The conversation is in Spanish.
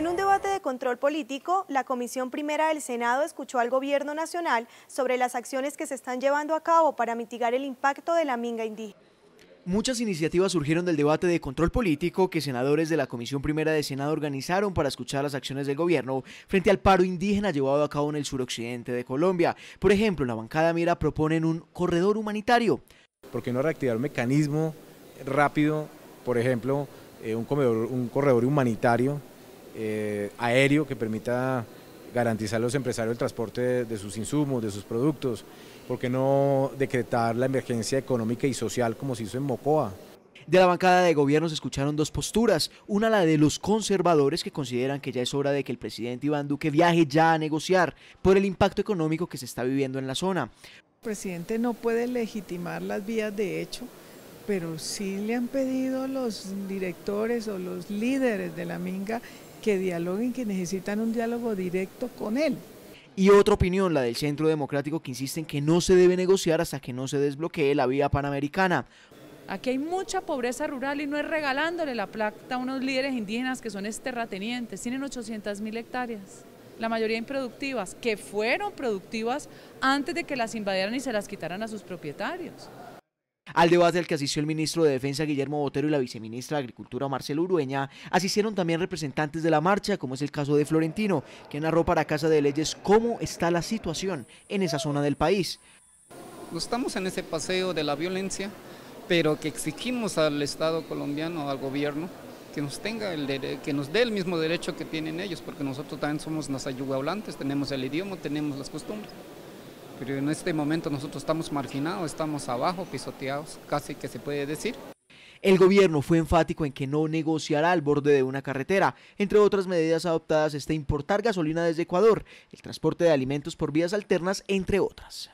En un debate de control político, la Comisión Primera del Senado escuchó al Gobierno Nacional sobre las acciones que se están llevando a cabo para mitigar el impacto de la minga indígena. Muchas iniciativas surgieron del debate de control político que senadores de la Comisión Primera de Senado organizaron para escuchar las acciones del gobierno frente al paro indígena llevado a cabo en el suroccidente de Colombia. Por ejemplo, la bancada Mira proponen un corredor humanitario. ¿Por qué no reactivar un mecanismo rápido, por ejemplo, eh, un corredor humanitario eh, aéreo que permita garantizar a los empresarios el transporte de, sus insumos, de sus productos, porque no decretar la emergencia económica y social como se hizo en Mocoa? De la bancada de gobierno se escucharon dos posturas, una la de los conservadores que consideran que ya es hora de que el presidente Iván Duque viaje ya a negociar por el impacto económico que se está viviendo en la zona. El presidente no puede legitimar las vías de hecho pero sí le han pedido los directores o los líderes de la Minga que dialoguen, que necesitan un diálogo directo con él. Y otra opinión, la del Centro Democrático, que insiste en que no se debe negociar hasta que no se desbloquee la vía panamericana. Aquí hay mucha pobreza rural y no es regalándole la placa a unos líderes indígenas que son esterratenientes. tienen 800 mil hectáreas, la mayoría improductivas, que fueron productivas antes de que las invadieran y se las quitaran a sus propietarios. Al debate al que asistió el ministro de Defensa Guillermo Botero y la viceministra de Agricultura Marcelo Urueña, asistieron también representantes de la marcha, como es el caso de Florentino, que narró para Casa de Leyes cómo está la situación en esa zona del país. estamos en ese paseo de la violencia, pero que exigimos al Estado colombiano, al gobierno, que nos tenga el que nos dé el mismo derecho que tienen ellos, porque nosotros también somos las hablantes, tenemos el idioma, tenemos las costumbres pero en este momento nosotros estamos marginados, estamos abajo, pisoteados, casi que se puede decir. El gobierno fue enfático en que no negociará al borde de una carretera. Entre otras medidas adoptadas está importar gasolina desde Ecuador, el transporte de alimentos por vías alternas, entre otras.